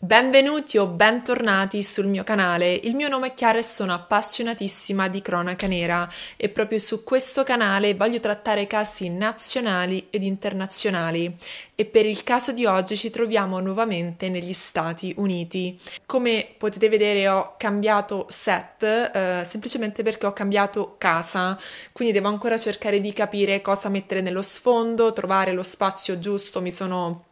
Benvenuti o bentornati sul mio canale, il mio nome è Chiara e sono appassionatissima di cronaca nera e proprio su questo canale voglio trattare casi nazionali ed internazionali e per il caso di oggi ci troviamo nuovamente negli Stati Uniti. Come potete vedere ho cambiato set eh, semplicemente perché ho cambiato casa, quindi devo ancora cercare di capire cosa mettere nello sfondo, trovare lo spazio giusto, mi sono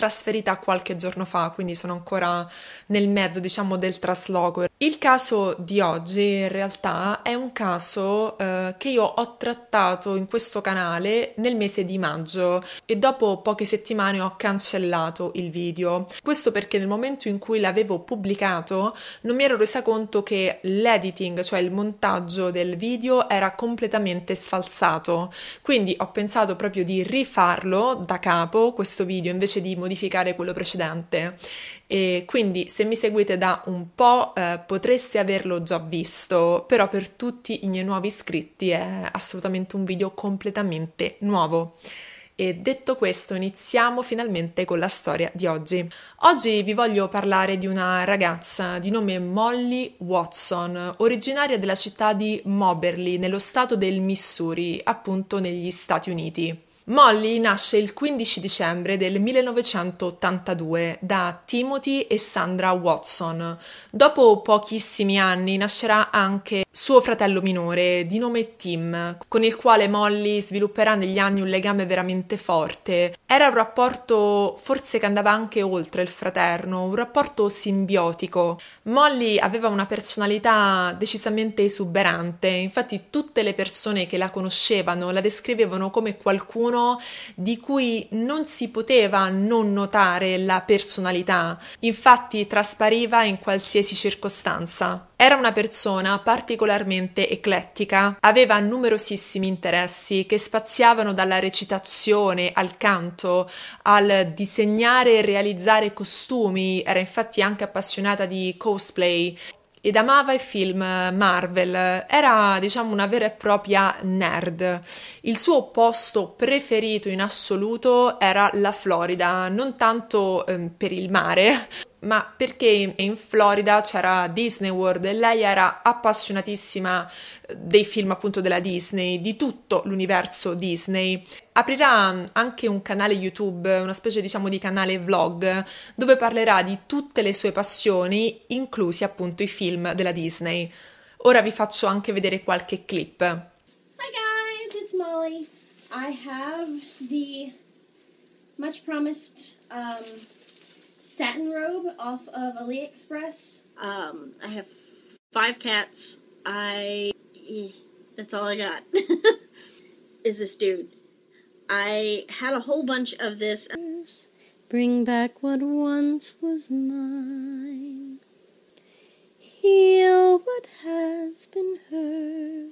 trasferita qualche giorno fa, quindi sono ancora nel mezzo, diciamo, del trasloco. Il caso di oggi in realtà è un caso eh, che io ho trattato in questo canale nel mese di maggio e dopo poche settimane ho cancellato il video. Questo perché nel momento in cui l'avevo pubblicato non mi ero resa conto che l'editing, cioè il montaggio del video, era completamente sfalsato. Quindi ho pensato proprio di rifarlo da capo questo video invece di modificarlo modificare quello precedente. E quindi se mi seguite da un po' eh, potreste averlo già visto, però per tutti i miei nuovi iscritti è assolutamente un video completamente nuovo. E detto questo, iniziamo finalmente con la storia di oggi. Oggi vi voglio parlare di una ragazza di nome Molly Watson, originaria della città di Moberly, nello stato del Missouri, appunto negli Stati Uniti. Molly nasce il 15 dicembre del 1982 da Timothy e Sandra Watson. Dopo pochissimi anni nascerà anche suo fratello minore di nome Tim, con il quale Molly svilupperà negli anni un legame veramente forte. Era un rapporto forse che andava anche oltre il fraterno, un rapporto simbiotico. Molly aveva una personalità decisamente esuberante, infatti tutte le persone che la conoscevano la descrivevano come qualcuno qualcuno di cui non si poteva non notare la personalità, infatti traspariva in qualsiasi circostanza. Era una persona particolarmente eclettica, aveva numerosissimi interessi che spaziavano dalla recitazione al canto, al disegnare e realizzare costumi, era infatti anche appassionata di cosplay ed amava i film Marvel, era diciamo una vera e propria nerd. Il suo posto preferito in assoluto era la Florida, non tanto eh, per il mare, ma perché in Florida c'era Disney World e lei era appassionatissima eh, dei film appunto della Disney, di tutto l'universo Disney. Aprirà mm, anche un canale YouTube, una specie diciamo di canale vlog, dove parlerà di tutte le sue passioni, inclusi appunto i film della Disney. Ora vi faccio anche vedere qualche clip. Hi guys, it's Molly. I have the much promised um... satin robe off of AliExpress. Um, I have five cats. I. Eh, that's all I got. Is this dude? I had a whole bunch of this. Bring back what once was mine. Heal what has been hurt.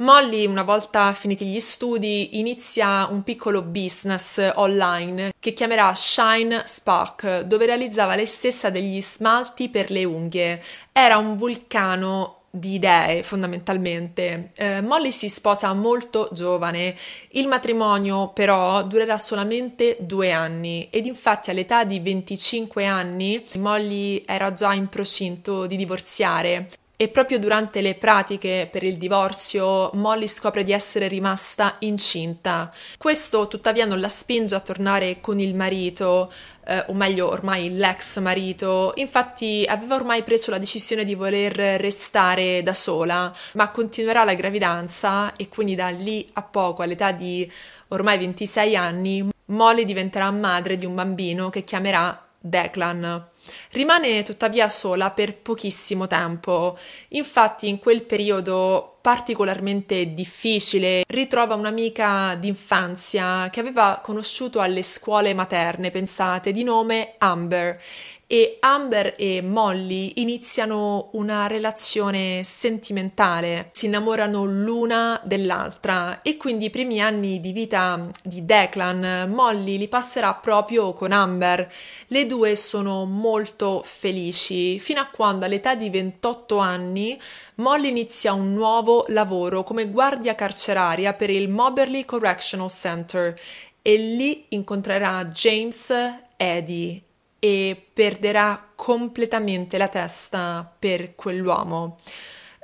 Molly, una volta finiti gli studi, inizia un piccolo business online che chiamerà Shine Spark, dove realizzava lei stessa degli smalti per le unghie. Era un vulcano di idee fondamentalmente. Eh, Molly si sposa molto giovane, il matrimonio però durerà solamente due anni ed infatti all'età di 25 anni Molly era già in procinto di divorziare e proprio durante le pratiche per il divorzio Molly scopre di essere rimasta incinta. Questo tuttavia non la spinge a tornare con il marito, eh, o meglio ormai l'ex marito, infatti aveva ormai preso la decisione di voler restare da sola, ma continuerà la gravidanza e quindi da lì a poco, all'età di ormai 26 anni, Molly diventerà madre di un bambino che chiamerà Declan. Rimane tuttavia sola per pochissimo tempo, infatti in quel periodo particolarmente difficile ritrova un'amica d'infanzia che aveva conosciuto alle scuole materne, pensate, di nome Amber e Amber e Molly iniziano una relazione sentimentale, si innamorano l'una dell'altra e quindi i primi anni di vita di Declan, Molly li passerà proprio con Amber. Le due sono molto felici fino a quando all'età di 28 anni Molly inizia un nuovo lavoro come guardia carceraria per il Moberly Correctional Center e lì incontrerà James Eddie e perderà completamente la testa per quell'uomo.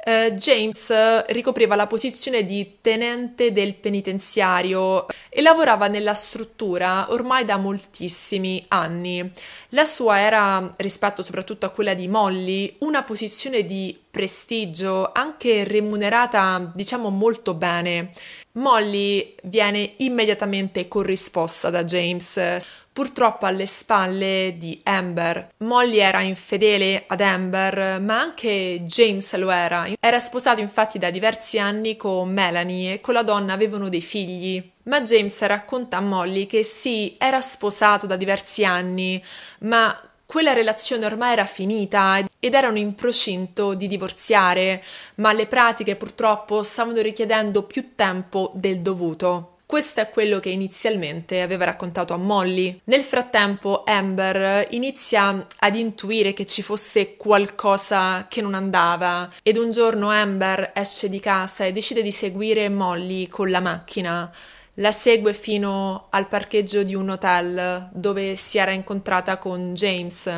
Uh, James ricopriva la posizione di tenente del penitenziario e lavorava nella struttura ormai da moltissimi anni. La sua era, rispetto soprattutto a quella di Molly, una posizione di prestigio, anche remunerata, diciamo, molto bene. Molly viene immediatamente corrisposta da James purtroppo alle spalle di Amber. Molly era infedele ad Amber, ma anche James lo era. Era sposato infatti da diversi anni con Melanie e con la donna avevano dei figli. Ma James racconta a Molly che sì, era sposato da diversi anni, ma quella relazione ormai era finita ed erano in procinto di divorziare, ma le pratiche purtroppo stavano richiedendo più tempo del dovuto. Questo è quello che inizialmente aveva raccontato a Molly. Nel frattempo Amber inizia ad intuire che ci fosse qualcosa che non andava ed un giorno Amber esce di casa e decide di seguire Molly con la macchina. La segue fino al parcheggio di un hotel dove si era incontrata con James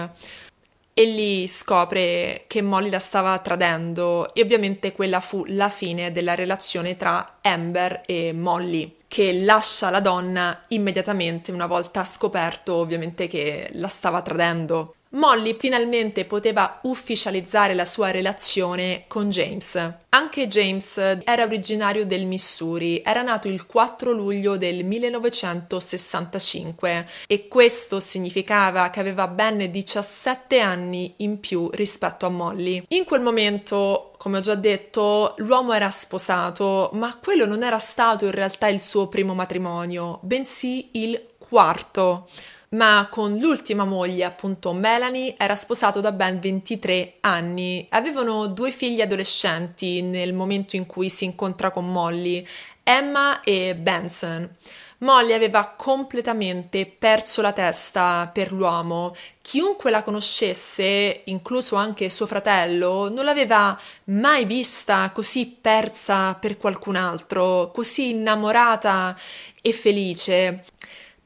e lì scopre che Molly la stava tradendo e ovviamente quella fu la fine della relazione tra Amber e Molly che lascia la donna immediatamente una volta scoperto ovviamente che la stava tradendo. Molly finalmente poteva ufficializzare la sua relazione con James. Anche James era originario del Missouri, era nato il 4 luglio del 1965 e questo significava che aveva ben 17 anni in più rispetto a Molly. In quel momento come ho già detto, l'uomo era sposato, ma quello non era stato in realtà il suo primo matrimonio, bensì il quarto ma con l'ultima moglie, appunto Melanie, era sposato da ben 23 anni. Avevano due figli adolescenti nel momento in cui si incontra con Molly, Emma e Benson. Molly aveva completamente perso la testa per l'uomo. Chiunque la conoscesse, incluso anche suo fratello, non l'aveva mai vista così persa per qualcun altro, così innamorata e felice.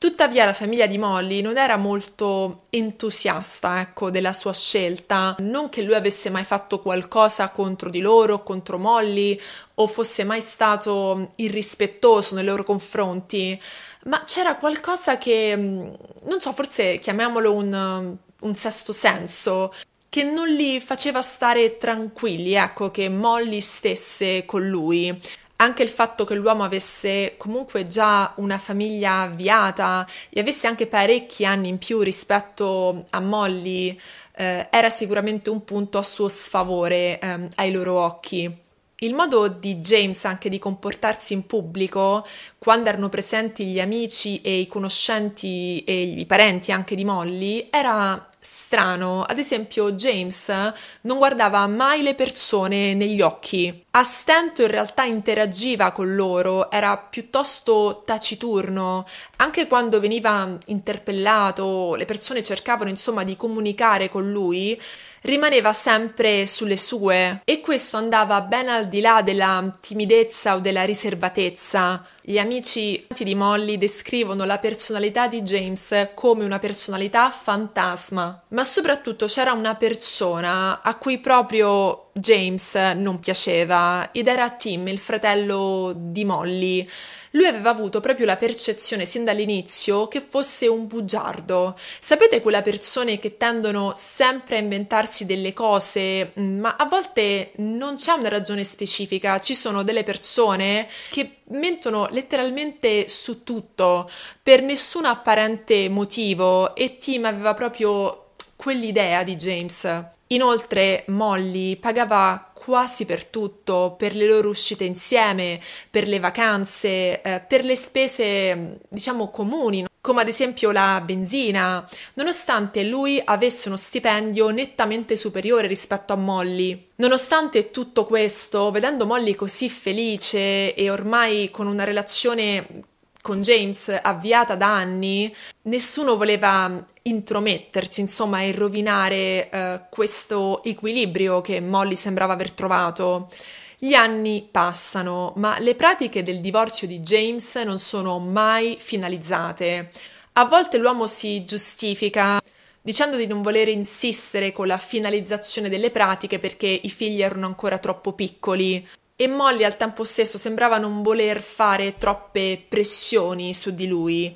Tuttavia la famiglia di Molly non era molto entusiasta ecco, della sua scelta, non che lui avesse mai fatto qualcosa contro di loro, contro Molly o fosse mai stato mm, irrispettoso nei loro confronti, ma c'era qualcosa che, mm, non so, forse chiamiamolo un, mm, un sesto senso, che non li faceva stare tranquilli, ecco, che Molly stesse con lui anche il fatto che l'uomo avesse comunque già una famiglia avviata e avesse anche parecchi anni in più rispetto a Molly eh, era sicuramente un punto a suo sfavore ehm, ai loro occhi. Il modo di James anche di comportarsi in pubblico, quando erano presenti gli amici e i conoscenti e i parenti anche di Molly, era strano. Ad esempio, James non guardava mai le persone negli occhi. A stento in realtà interagiva con loro, era piuttosto taciturno. Anche quando veniva interpellato, le persone cercavano insomma di comunicare con lui rimaneva sempre sulle sue e questo andava ben al di là della timidezza o della riservatezza. Gli amici di Molly descrivono la personalità di James come una personalità fantasma, ma soprattutto c'era una persona a cui proprio James non piaceva ed era Tim, il fratello di Molly. Lui aveva avuto proprio la percezione sin dall'inizio che fosse un bugiardo. Sapete quelle persone che tendono sempre a inventarsi delle cose, mm, ma a volte non c'è una ragione specifica, ci sono delle persone che mentono letteralmente su tutto, per nessun apparente motivo e Tim aveva proprio quell'idea di James. Inoltre Molly pagava quasi per tutto, per le loro uscite insieme, per le vacanze, eh, per le spese mm, diciamo comuni, come ad esempio la benzina, nonostante lui avesse uno stipendio nettamente superiore rispetto a Molly. Nonostante tutto questo, vedendo Molly così felice e ormai con una relazione con James avviata da anni, nessuno voleva mm, intromettersi, insomma, e rovinare eh, questo equilibrio che Molly sembrava aver trovato. Gli anni passano, ma le pratiche del divorzio di James non sono mai finalizzate. A volte l'uomo si giustifica dicendo di non voler insistere con la finalizzazione delle pratiche perché i figli erano ancora troppo piccoli e Molly al tempo stesso sembrava non voler fare troppe pressioni su di lui.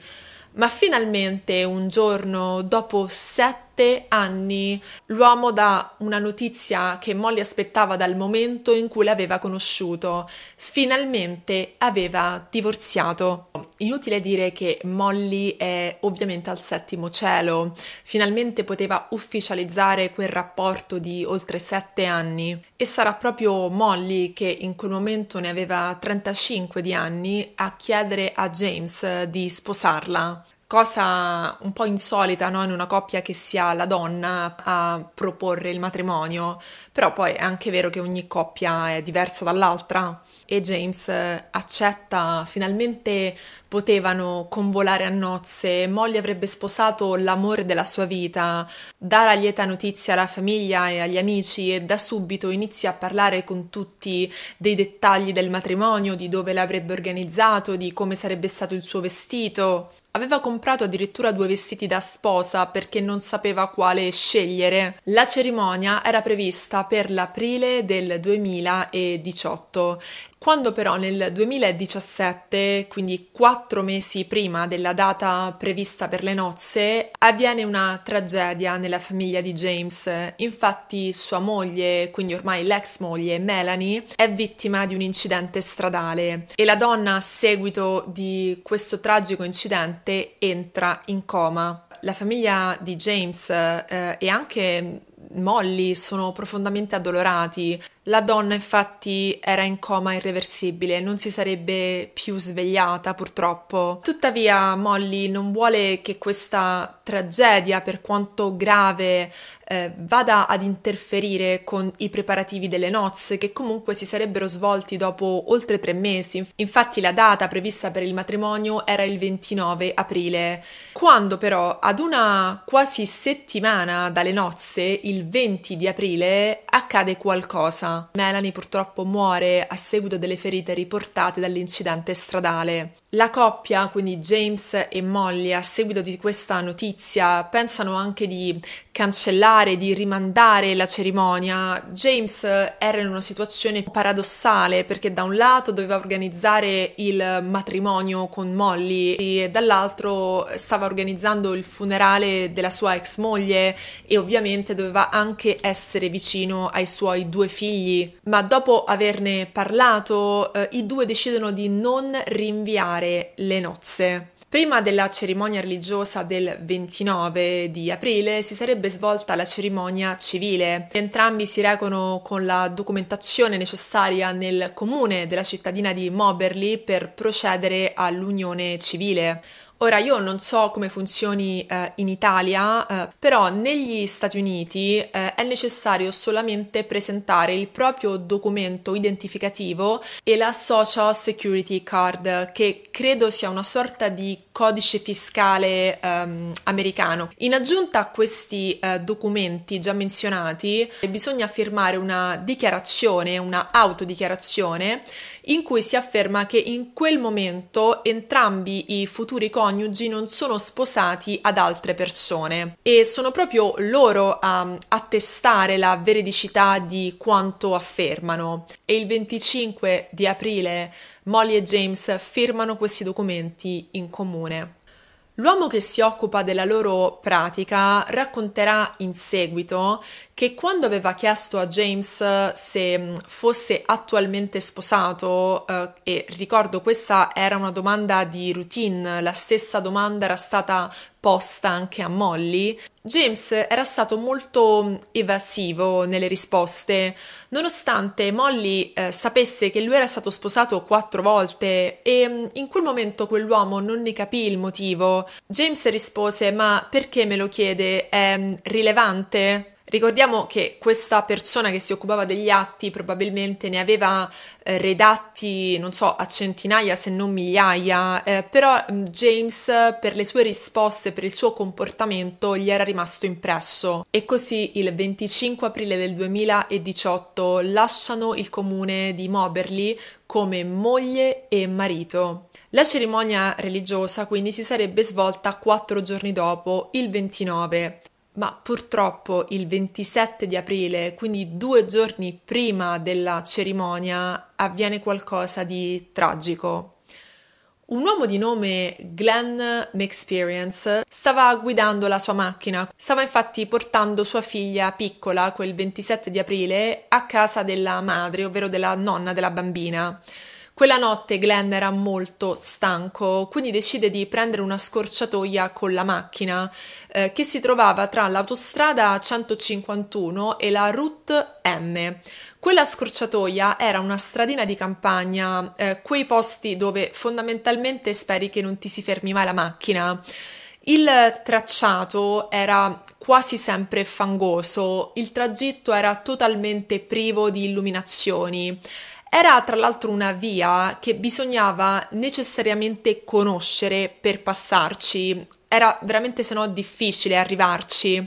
Ma finalmente un giorno, dopo sette sette anni l'uomo dà una notizia che Molly aspettava dal momento in cui l'aveva conosciuto. Finalmente aveva divorziato. Inutile dire che Molly è ovviamente al settimo cielo. Finalmente poteva ufficializzare quel rapporto di oltre sette anni. E sarà proprio Molly, che in quel momento ne aveva 35 di anni, a chiedere a James di sposarla cosa un po' insolita no? in una coppia che sia la donna a proporre il matrimonio, però poi è anche vero che ogni coppia è diversa dall'altra e James eh, accetta, finalmente potevano convolare a nozze, Molly avrebbe sposato l'amore della sua vita, dà la lieta notizia alla famiglia e agli amici e da subito inizia a parlare con tutti dei dettagli del matrimonio, di dove l'avrebbe organizzato, di come sarebbe stato il suo vestito Aveva comprato addirittura due vestiti da sposa perché non sapeva quale scegliere. La cerimonia era prevista per l'aprile del 2018. Quando però nel 2017, quindi quattro mesi prima della data prevista per le nozze, avviene una tragedia nella famiglia di James. Infatti sua moglie, quindi ormai l'ex moglie Melanie, è vittima di un incidente stradale e la donna a seguito di questo tragico incidente paziente entra in coma. La famiglia di James eh, e anche Molly sono profondamente addolorati la donna infatti era in coma irreversibile, non si sarebbe più svegliata purtroppo. Tuttavia Molly non vuole che questa tragedia, per quanto grave, eh, vada ad interferire con i preparativi delle nozze che comunque si sarebbero svolti dopo oltre tre mesi. Infatti la data prevista per il matrimonio era il 29 aprile, quando però ad una quasi settimana dalle nozze, il 20 di aprile, accade qualcosa. Melanie purtroppo muore a seguito delle ferite riportate dall'incidente stradale. La coppia, quindi James e Molly, a seguito di questa notizia, pensano anche di cancellare, di rimandare la cerimonia. James era in una situazione paradossale perché da un lato doveva organizzare il matrimonio con Molly e dall'altro stava organizzando il funerale della sua ex moglie e ovviamente doveva anche essere vicino ai suoi due figli figli, ma dopo averne parlato eh, i due decidono di non rinviare le nozze. Prima della cerimonia religiosa del 29 di aprile si sarebbe svolta la cerimonia civile. Entrambi si recono con la documentazione necessaria nel comune della cittadina di Moberly per procedere all'unione civile. Ora io non so come funzioni eh, in Italia, eh, però negli Stati Uniti eh, è necessario solamente presentare il proprio documento identificativo e la Social Security Card, che credo sia una sorta di codice fiscale ehm, americano. In aggiunta a questi eh, documenti già menzionati, bisogna firmare una dichiarazione, una autodichiarazione, in cui si afferma che in quel momento entrambi i futuri coniugi non sono sposati ad altre persone e sono proprio loro a attestare la veridicità di quanto affermano. E il 25 di aprile Molly e James firmano questi documenti in comune comune. L'uomo che si occupa della loro pratica racconterà in seguito che quando aveva chiesto a James eh, se mm, fosse attualmente sposato, eh, e ricordo questa era una domanda di routine, la stessa domanda era stata posta anche a Molly, James era stato molto mm, evasivo nelle risposte, nonostante Molly eh, sapesse che lui era stato sposato quattro volte e mm, in quel momento quell'uomo non ne capì il motivo. James rispose: Ma perché me lo chiede? È mm, rilevante? Ricordiamo che questa persona che si occupava degli atti probabilmente ne aveva eh, redatti, non so, a centinaia se non migliaia, eh, però mm, James per le sue risposte, per il suo comportamento gli era rimasto impresso e così il 25 aprile del 2018 lasciano il comune di Moberly come moglie e marito. La cerimonia religiosa quindi si sarebbe svolta quattro giorni dopo, il 29 ma purtroppo il 27 di aprile, quindi due giorni prima della cerimonia, avviene qualcosa di tragico. Un uomo di nome Glenn McSperience stava guidando la sua macchina, stava infatti portando sua figlia piccola quel 27 di aprile a casa della madre, ovvero della nonna della bambina. Quella notte Glenn era molto stanco, quindi decide di prendere una scorciatoia con la macchina eh, che si trovava tra l'autostrada 151 e la Route M. Quella scorciatoia era una stradina di campagna, eh, quei posti dove fondamentalmente speri che non ti si fermi mai la macchina. Il tracciato era quasi sempre fangoso, il tragitto era totalmente privo di illuminazioni. Era tra l'altro una via che bisognava necessariamente conoscere per passarci, era veramente se no difficile arrivarci.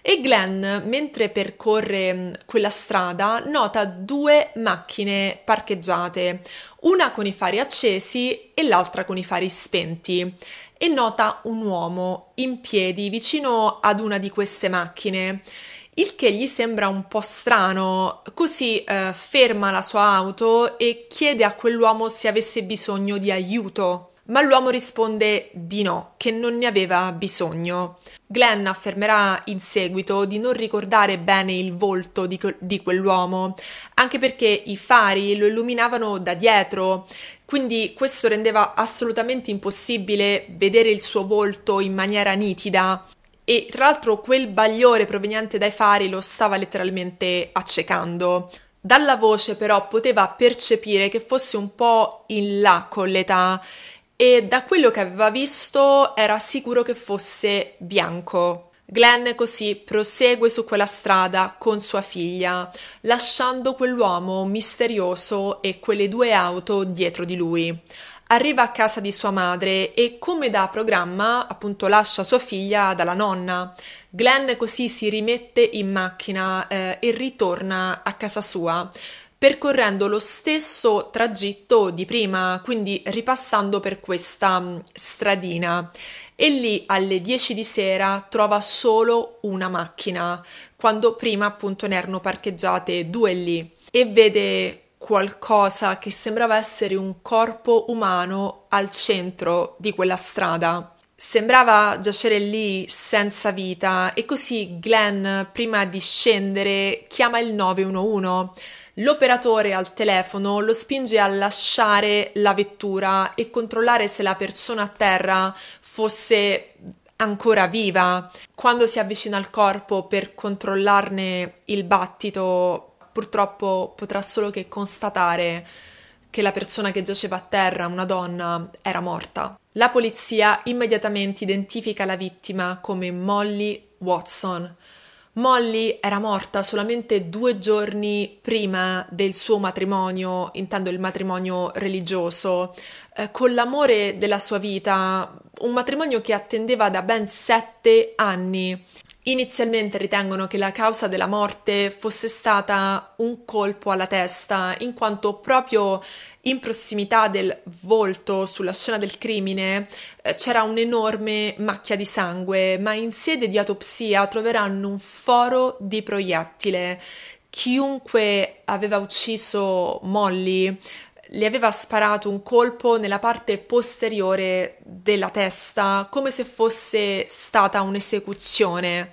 E Glenn, mentre percorre mm, quella strada, nota due macchine parcheggiate, una con i fari accesi e l'altra con i fari spenti, e nota un uomo in piedi vicino ad una di queste macchine il che gli sembra un po' strano, così eh, ferma la sua auto e chiede a quell'uomo se avesse bisogno di aiuto. Ma l'uomo risponde di no, che non ne aveva bisogno. Glenn affermerà in seguito di non ricordare bene il volto di, que- di quell'uomo, anche perché i fari lo illuminavano da dietro, quindi questo rendeva assolutamente impossibile vedere il suo volto in maniera nitida e tra l'altro quel bagliore proveniente dai fari lo stava letteralmente accecando. Dalla voce però poteva percepire che fosse un po' in là con l'età e da quello che aveva visto era sicuro che fosse bianco. Glenn così prosegue su quella strada con sua figlia, lasciando quell'uomo misterioso e quelle due auto dietro di lui. Arriva a casa di sua madre e, come da programma, appunto lascia sua figlia dalla nonna. Glenn così si rimette in macchina eh, e ritorna a casa sua percorrendo lo stesso tragitto di prima, quindi ripassando per questa mm, stradina. E lì alle 10 di sera trova solo una macchina, quando prima appunto ne erano parcheggiate due lì, e vede qualcosa che sembrava essere un corpo umano al centro di quella strada. Sembrava giacere lì senza vita e così Glenn, prima di scendere, chiama il 911. L'operatore al telefono lo spinge a lasciare la vettura e controllare se la persona a terra fosse ancora viva. Quando si avvicina al corpo per controllarne il battito purtroppo potrà solo che constatare che la persona che giaceva a terra, una donna, era morta. La polizia immediatamente identifica la vittima come Molly Watson. Molly era morta solamente due giorni prima del suo matrimonio, intendo il matrimonio religioso, eh, con l'amore della sua vita, un matrimonio che attendeva da ben sette anni. Inizialmente ritengono che la causa della morte fosse stata un colpo alla testa, in quanto proprio in prossimità del volto sulla scena del crimine eh, c'era un'enorme macchia di sangue, ma in sede di autopsia troveranno un foro di proiettile. Chiunque aveva ucciso Molly le aveva sparato un colpo nella parte posteriore della testa, come se fosse stata un'esecuzione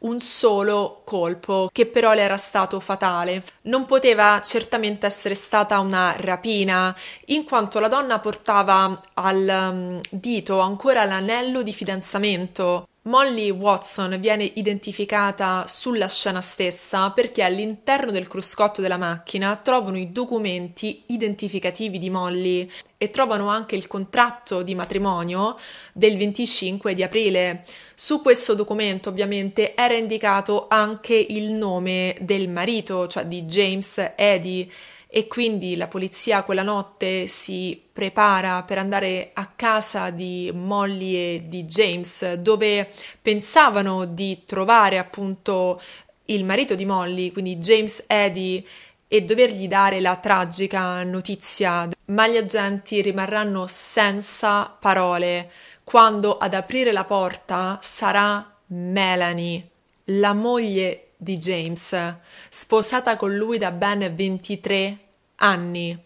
un solo colpo che però le era stato fatale. Non poteva certamente essere stata una rapina, in quanto la donna portava al mm, dito ancora l'anello di fidanzamento Molly Watson viene identificata sulla scena stessa perché all'interno del cruscotto della macchina trovano i documenti identificativi di Molly e trovano anche il contratto di matrimonio del 25 di aprile. Su questo documento ovviamente era indicato anche il nome del marito, cioè di James Eddy e quindi la polizia quella notte si prepara per andare a casa di Molly e di James dove pensavano di trovare appunto il marito di Molly, quindi James Eddy, e dovergli dare la tragica notizia, ma gli agenti rimarranno senza parole quando ad aprire la porta sarà Melanie, la moglie di James, sposata con lui da ben 23 anni.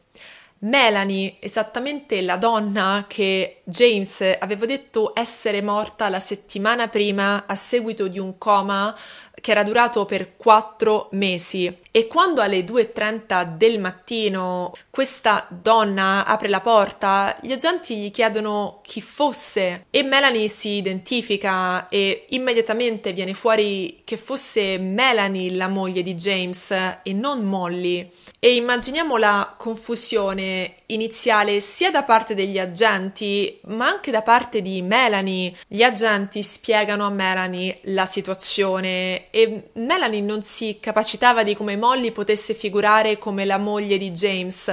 Melanie, esattamente la donna che James avevo detto essere morta la settimana prima a seguito di un coma che era durato per quattro mesi. E quando alle 2.30 del mattino questa donna apre la porta, gli agenti gli chiedono chi fosse e Melanie si identifica e immediatamente viene fuori che fosse Melanie la moglie di James e non Molly. E immaginiamo la confusione iniziale sia da parte degli agenti ma anche da parte di Melanie, gli agenti spiegano a Melanie la situazione e Melanie non si capacitava di come Molly potesse figurare come la moglie di James.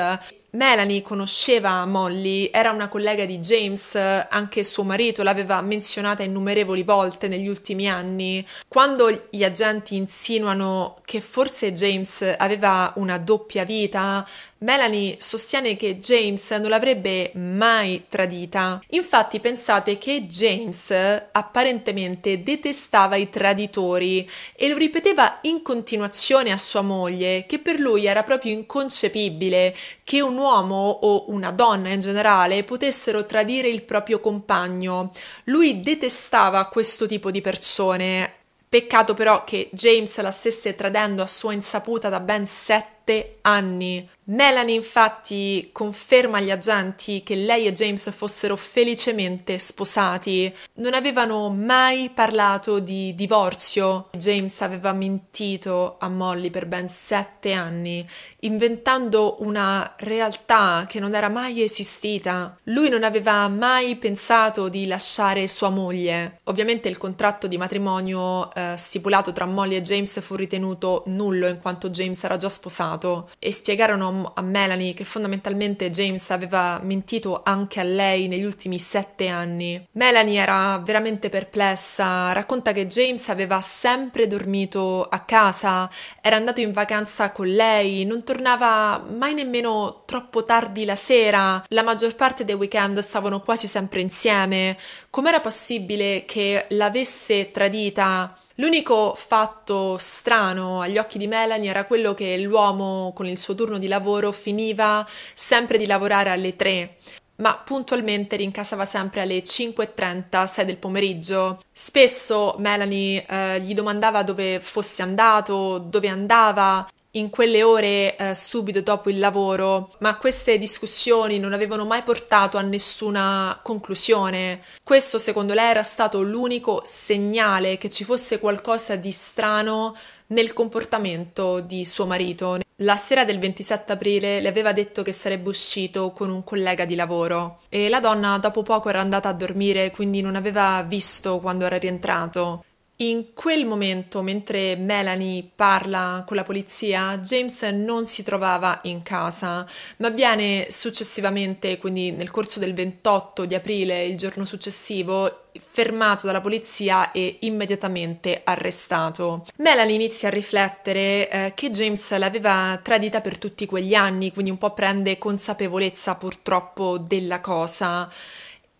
Melanie conosceva Molly, era una collega di James, anche suo marito l'aveva menzionata innumerevoli volte negli ultimi anni. Quando gli agenti insinuano che forse James aveva una doppia vita, Melanie sostiene che James non l'avrebbe mai tradita. Infatti pensate che James apparentemente detestava i traditori e lo ripeteva in continuazione a sua moglie che per lui era proprio inconcepibile che un uomo o una donna in generale potessero tradire il proprio compagno. Lui detestava questo tipo di persone, Peccato però che James la stesse tradendo a sua insaputa da ben sette anni. Melanie infatti conferma agli agenti che lei e James fossero felicemente sposati, non avevano mai parlato di divorzio. James aveva mentito a Molly per ben sette anni, inventando una realtà che non era mai esistita. Lui non aveva mai pensato di lasciare sua moglie. Ovviamente il contratto di matrimonio eh, stipulato tra Molly e James fu ritenuto nullo in quanto James era già sposato e spiegarono a, Melanie che fondamentalmente James aveva mentito anche a lei negli ultimi sette anni. Melanie era veramente perplessa, racconta che James aveva sempre dormito a casa, era andato in vacanza con lei, non tornava mai nemmeno troppo tardi la sera, la maggior parte dei weekend stavano quasi sempre insieme. Com'era possibile che l'avesse tradita? L'unico fatto strano agli occhi di Melanie era quello che l'uomo con il suo turno di lavoro finiva sempre di lavorare alle 3, ma puntualmente rincasava sempre alle 5.30, 6 del pomeriggio. Spesso Melanie eh, gli domandava dove fosse andato, dove andava in quelle ore eh, subito dopo il lavoro, ma queste discussioni non avevano mai portato a nessuna conclusione. Questo secondo lei era stato l'unico segnale che ci fosse qualcosa di strano nel comportamento di suo marito. La sera del 27 aprile le aveva detto che sarebbe uscito con un collega di lavoro e la donna dopo poco era andata a dormire, quindi non aveva visto quando era rientrato. In quel momento, mentre Melanie parla con la polizia, James non si trovava in casa, ma viene successivamente, quindi nel corso del 28 di aprile, il giorno successivo, fermato dalla polizia e immediatamente arrestato. Melanie inizia a riflettere eh, che James l'aveva tradita per tutti quegli anni, quindi un po' prende consapevolezza purtroppo della cosa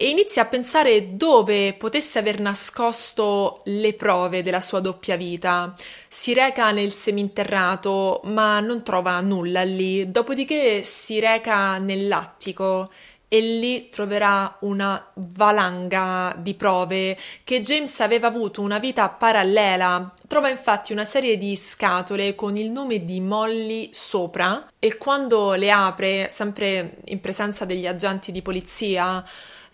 e inizia a pensare dove potesse aver nascosto le prove della sua doppia vita. Si reca nel seminterrato, ma non trova nulla lì. Dopodiché si reca nell'attico e lì troverà una valanga di prove che James aveva avuto una vita parallela. Trova infatti una serie di scatole con il nome di Molly sopra e quando le apre, sempre in presenza degli agenti di polizia,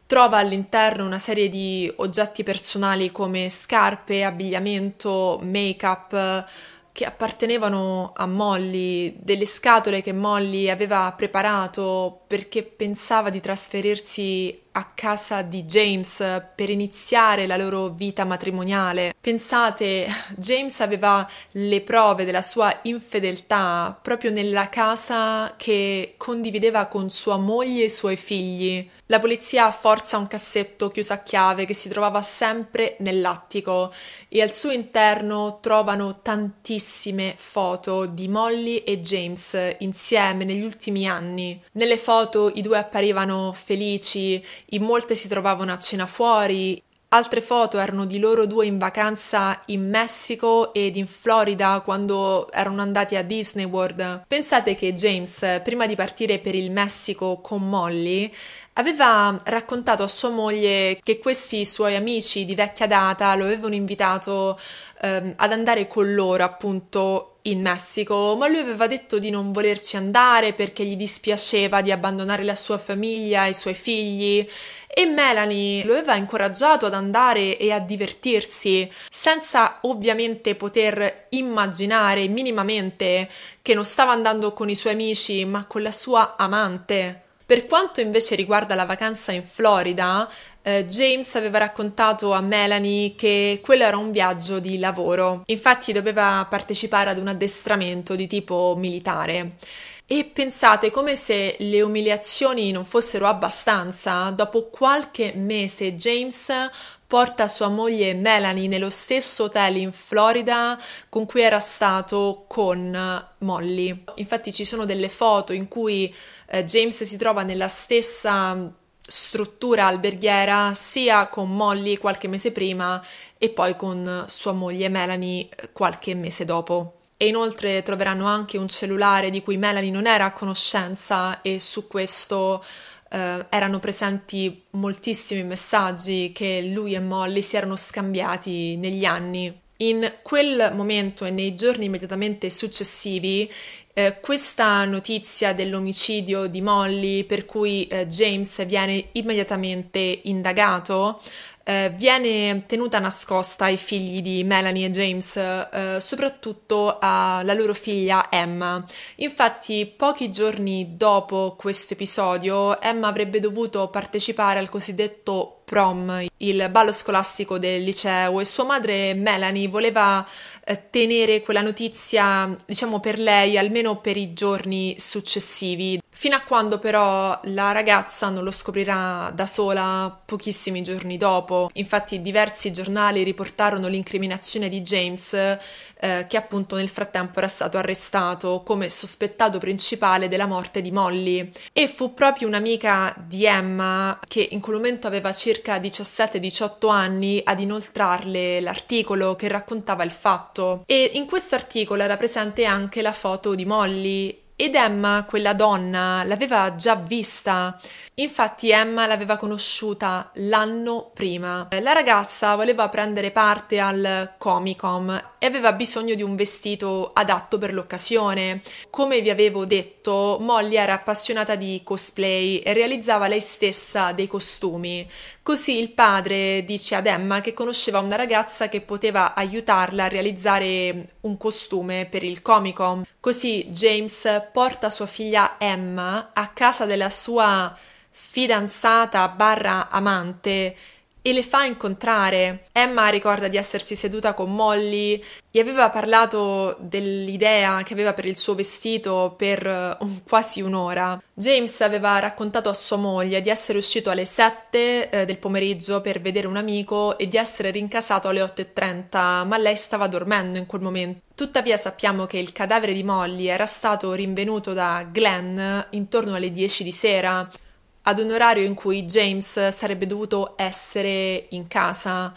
Trova all'interno una serie di oggetti personali come scarpe, abbigliamento, make-up eh, che appartenevano a Molly, delle scatole che Molly aveva preparato perché pensava di trasferirsi a casa di James per iniziare la loro vita matrimoniale. Pensate, James aveva le prove della sua infedeltà proprio nella casa che condivideva con sua moglie e i suoi figli. La polizia forza un cassetto chiuso a chiave che si trovava sempre nell'attico e al suo interno trovano tantissime foto di Molly e James insieme negli ultimi anni. Nelle foto i due apparivano felici in molte si trovavano a cena fuori, Altre foto erano di loro due in vacanza in Messico ed in Florida quando erano andati a Disney World. Pensate che James, prima di partire per il Messico con Molly, aveva raccontato a sua moglie che questi suoi amici di vecchia data lo avevano invitato ehm, ad andare con loro appunto in Messico, ma lui aveva detto di non volerci andare perché gli dispiaceva di abbandonare la sua famiglia e i suoi figli e Melanie lo aveva incoraggiato ad andare e a divertirsi, senza ovviamente poter immaginare minimamente che non stava andando con i suoi amici, ma con la sua amante. Per quanto invece riguarda la vacanza in Florida, eh, James aveva raccontato a Melanie che quello era un viaggio di lavoro, infatti doveva partecipare ad un addestramento di tipo militare. E pensate come se le umiliazioni non fossero abbastanza, dopo qualche mese James porta sua moglie Melanie nello stesso hotel in Florida con cui era stato con eh, Molly. Infatti ci sono delle foto in cui eh, James si trova nella stessa mm, struttura alberghiera sia con Molly qualche mese prima e poi con sua moglie Melanie eh, qualche mese dopo. E inoltre troveranno anche un cellulare di cui Melanie non era a conoscenza e su questo eh, erano presenti moltissimi messaggi che lui e Molly si erano scambiati negli anni. In quel momento e nei giorni immediatamente successivi eh, questa notizia dell'omicidio di Molly, per cui eh, James viene immediatamente indagato, eh, viene tenuta nascosta ai figli di Melanie e James, eh, soprattutto alla loro figlia Emma. Infatti, pochi giorni dopo questo episodio, Emma avrebbe dovuto partecipare al cosiddetto prom, il ballo scolastico del liceo e sua madre Melanie voleva eh, tenere quella notizia, diciamo per lei, almeno per i giorni successivi fino a quando però la ragazza non lo scoprirà da sola pochissimi giorni dopo. Infatti diversi giornali riportarono l'incriminazione di James eh, che appunto nel frattempo era stato arrestato come sospettato principale della morte di Molly e fu proprio un'amica di Emma che in quel momento aveva circa 17-18 anni ad inoltrarle l'articolo che raccontava il fatto e in questo articolo era presente anche la foto di Molly ed Emma, quella donna, l'aveva già vista Infatti Emma l'aveva conosciuta l'anno prima. La ragazza voleva prendere parte al Comicom e aveva bisogno di un vestito adatto per l'occasione. Come vi avevo detto, Molly era appassionata di cosplay e realizzava lei stessa dei costumi. Così il padre dice ad Emma che conosceva una ragazza che poteva aiutarla a realizzare un costume per il Comicom. Così James porta sua figlia Emma a casa della sua fidanzata barra amante e le fa incontrare. Emma ricorda di essersi seduta con Molly, gli aveva parlato dell'idea che aveva per il suo vestito per eh, un, quasi un'ora. James aveva raccontato a sua moglie di essere uscito alle 7 eh, del pomeriggio per vedere un amico e di essere rincasato alle 8.30, ma lei stava dormendo in quel momento. Tuttavia sappiamo che il cadavere di Molly era stato rinvenuto da Glenn intorno alle 10 di sera ad un orario in cui James sarebbe dovuto essere in casa,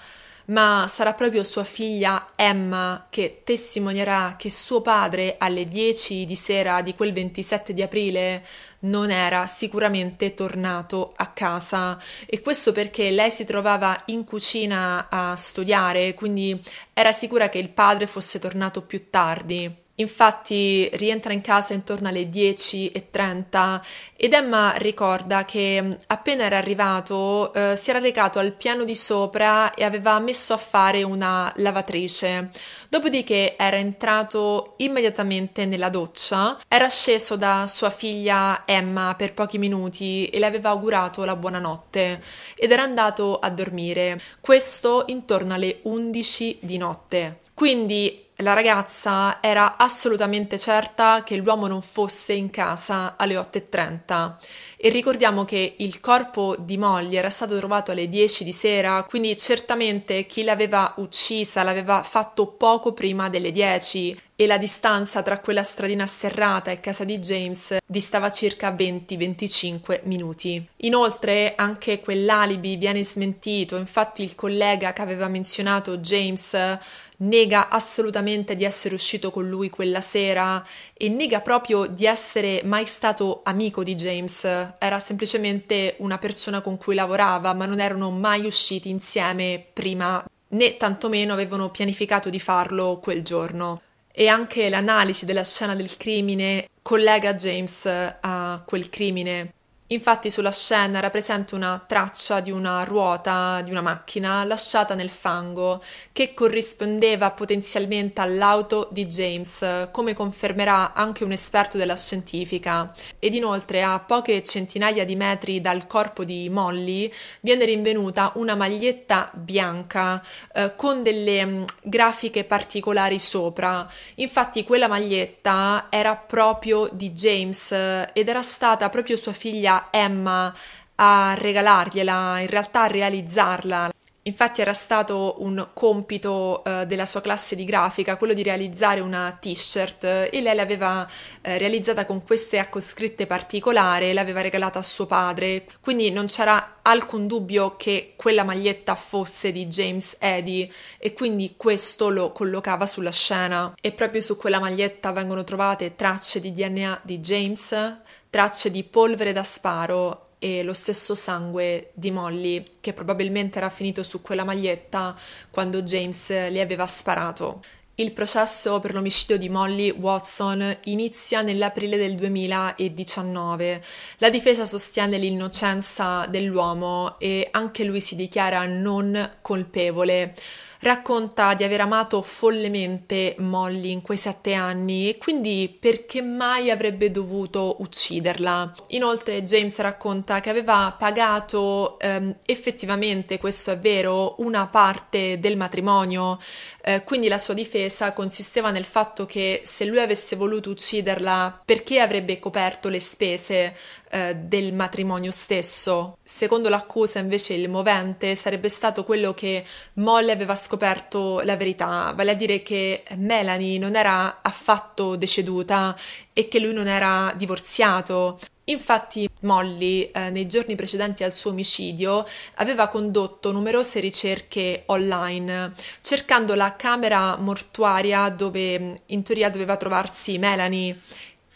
ma sarà proprio sua figlia Emma che testimonierà che suo padre alle 10 di sera di quel 27 di aprile non era sicuramente tornato a casa e questo perché lei si trovava in cucina a studiare, quindi era sicura che il padre fosse tornato più tardi. Infatti rientra in casa intorno alle 10.30 ed Emma ricorda che mm, appena era arrivato eh, si era recato al piano di sopra e aveva messo a fare una lavatrice. Dopodiché era entrato immediatamente nella doccia, era sceso da sua figlia Emma per pochi minuti e le aveva augurato la buonanotte ed era andato a dormire. Questo intorno alle 11 di notte. Quindi la ragazza era assolutamente certa che l'uomo non fosse in casa alle 8.30 e ricordiamo che il corpo di moglie era stato trovato alle 10 di sera, quindi certamente chi l'aveva uccisa l'aveva fatto poco prima delle 10 e la distanza tra quella stradina serrata e casa di James distava circa 20-25 minuti. Inoltre anche quell'alibi viene smentito, infatti il collega che aveva menzionato James nega assolutamente di essere uscito con lui quella sera e nega proprio di essere mai stato amico di James, era semplicemente una persona con cui lavorava, ma non erano mai usciti insieme prima né tantomeno avevano pianificato di farlo quel giorno. E anche l'analisi della scena del crimine collega James a quel crimine Infatti sulla scena era presente una traccia di una ruota di una macchina lasciata nel fango che corrispondeva potenzialmente all'auto di James, come confermerà anche un esperto della scientifica. Ed inoltre a poche centinaia di metri dal corpo di Molly viene rinvenuta una maglietta bianca eh, con delle mh, mm, grafiche particolari sopra. Infatti quella maglietta era proprio di James eh, ed era stata proprio sua figlia Emma a regalargliela, in realtà a realizzarla. Infatti era stato un compito eh, della sua classe di grafica quello di realizzare una t-shirt e lei l'aveva eh, realizzata con queste accoscritte particolari e l'aveva regalata a suo padre, quindi non c'era alcun dubbio che quella maglietta fosse di James Eddy e quindi questo lo collocava sulla scena. E proprio su quella maglietta vengono trovate tracce di DNA di James, tracce di polvere da sparo e lo stesso sangue di Molly che probabilmente era finito su quella maglietta quando James le aveva sparato. Il processo per l'omicidio di Molly Watson inizia nell'aprile del 2019. La difesa sostiene l'innocenza dell'uomo e anche lui si dichiara non colpevole racconta di aver amato follemente Molly in quei sette anni e quindi perché mai avrebbe dovuto ucciderla. Inoltre James racconta che aveva pagato ehm, effettivamente, questo è vero, una parte del matrimonio, eh, quindi la sua difesa consisteva nel fatto che se lui avesse voluto ucciderla perché avrebbe coperto le spese eh, del matrimonio stesso. Secondo l'accusa invece il movente sarebbe stato quello che Molly aveva scoperto la verità, vale a dire che Melanie non era affatto deceduta e che lui non era divorziato. Infatti Molly, eh, nei giorni precedenti al suo omicidio, aveva condotto numerose ricerche online, cercando la camera mortuaria dove in teoria doveva trovarsi Melanie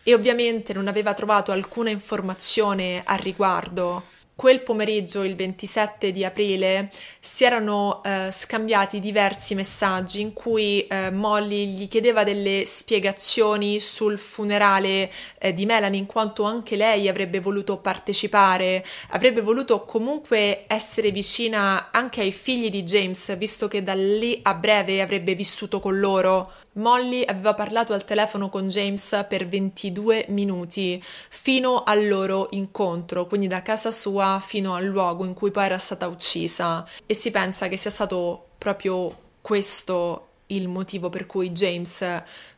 e ovviamente non aveva trovato alcuna informazione al riguardo quel pomeriggio, il 27 di aprile, si erano eh, scambiati diversi messaggi in cui eh, Molly gli chiedeva delle spiegazioni sul funerale eh, di Melanie, in quanto anche lei avrebbe voluto partecipare, avrebbe voluto comunque essere vicina anche ai figli di James, visto che da lì a breve avrebbe vissuto con loro. Molly aveva parlato al telefono con James per 22 minuti fino al loro incontro, quindi da casa sua fino al luogo in cui poi era stata uccisa e si pensa che sia stato proprio questo il motivo per cui James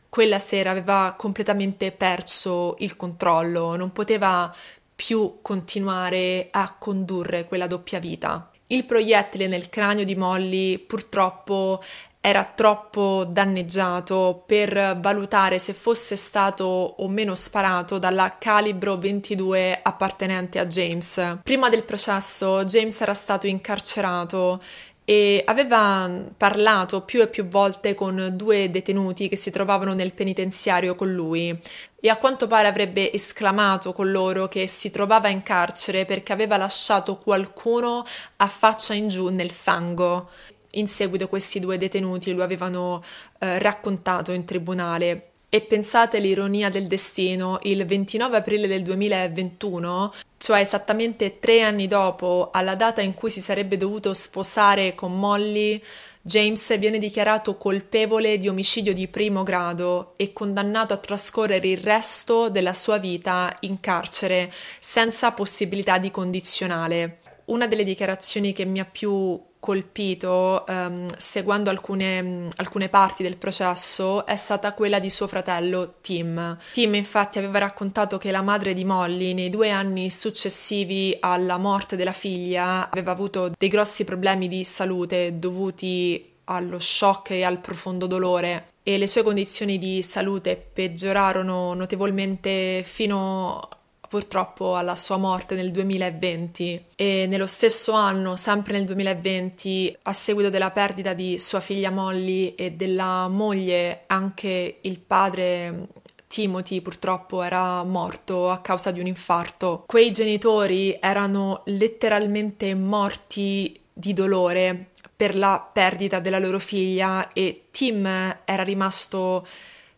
quella sera aveva completamente perso il controllo, non poteva più continuare a condurre quella doppia vita. Il proiettile nel cranio di Molly purtroppo era troppo danneggiato per valutare se fosse stato o meno sparato dalla calibro 22 appartenente a James. Prima del processo James era stato incarcerato e aveva parlato più e più volte con due detenuti che si trovavano nel penitenziario con lui e a quanto pare avrebbe esclamato con loro che si trovava in carcere perché aveva lasciato qualcuno a faccia in giù nel fango in seguito questi due detenuti lo avevano eh, raccontato in tribunale. E pensate l'ironia del destino, il 29 aprile del 2021, cioè esattamente tre anni dopo, alla data in cui si sarebbe dovuto sposare con Molly, James viene dichiarato colpevole di omicidio di primo grado e condannato a trascorrere il resto della sua vita in carcere, senza possibilità di condizionale. Una delle dichiarazioni che mi ha più colpito ehm, seguendo alcune, mm, alcune, parti del processo è stata quella di suo fratello Tim. Tim infatti aveva raccontato che la madre di Molly nei due anni successivi alla morte della figlia aveva avuto dei grossi problemi di salute dovuti allo shock e al profondo dolore e le sue condizioni di salute peggiorarono notevolmente fino purtroppo alla sua morte nel 2020 e nello stesso anno, sempre nel 2020, a seguito della perdita di sua figlia Molly e della moglie, anche il padre mm, Timothy purtroppo era morto a causa di un infarto. Quei genitori erano letteralmente morti di dolore per la perdita della loro figlia e Tim era rimasto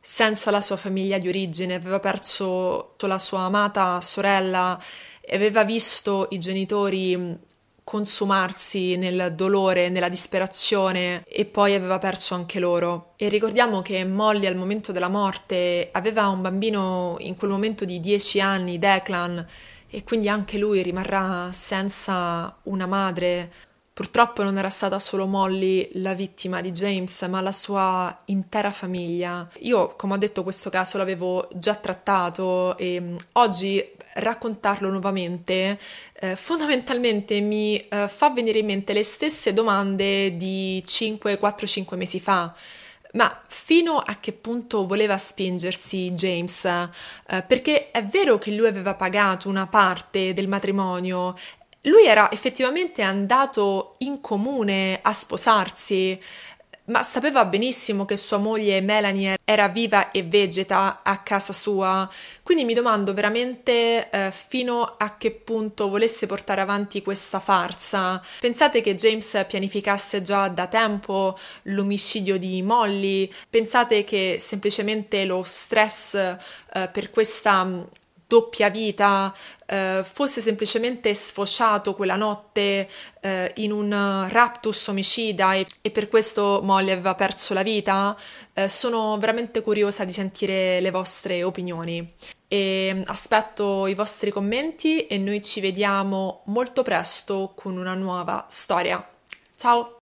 senza la sua famiglia di origine, aveva perso la sua amata sorella e aveva visto i genitori consumarsi nel dolore, nella disperazione e poi aveva perso anche loro. E ricordiamo che Molly al momento della morte aveva un bambino in quel momento di 10 anni, Declan, e quindi anche lui rimarrà senza una madre, Purtroppo non era stata solo Molly la vittima di James, ma la sua intera famiglia. Io, come ho detto, questo caso l'avevo già trattato e mm, oggi raccontarlo nuovamente eh, fondamentalmente mi eh, fa venire in mente le stesse domande di 5-4-5 mesi fa. Ma fino a che punto voleva spingersi James? Eh, perché è vero che lui aveva pagato una parte del matrimonio, lui era effettivamente andato in comune a sposarsi, ma sapeva benissimo che sua moglie Melanie era viva e vegeta a casa sua, quindi mi domando veramente eh, fino a che punto volesse portare avanti questa farsa. Pensate che James pianificasse già da tempo l'omicidio di Molly? Pensate che semplicemente lo stress eh, per questa mm, doppia vita, eh, fosse semplicemente sfociato quella notte eh, in un raptus omicida e, e, per questo Molly aveva perso la vita, eh, sono veramente curiosa di sentire le vostre opinioni. E mm, aspetto i vostri commenti e noi ci vediamo molto presto con una nuova storia. Ciao!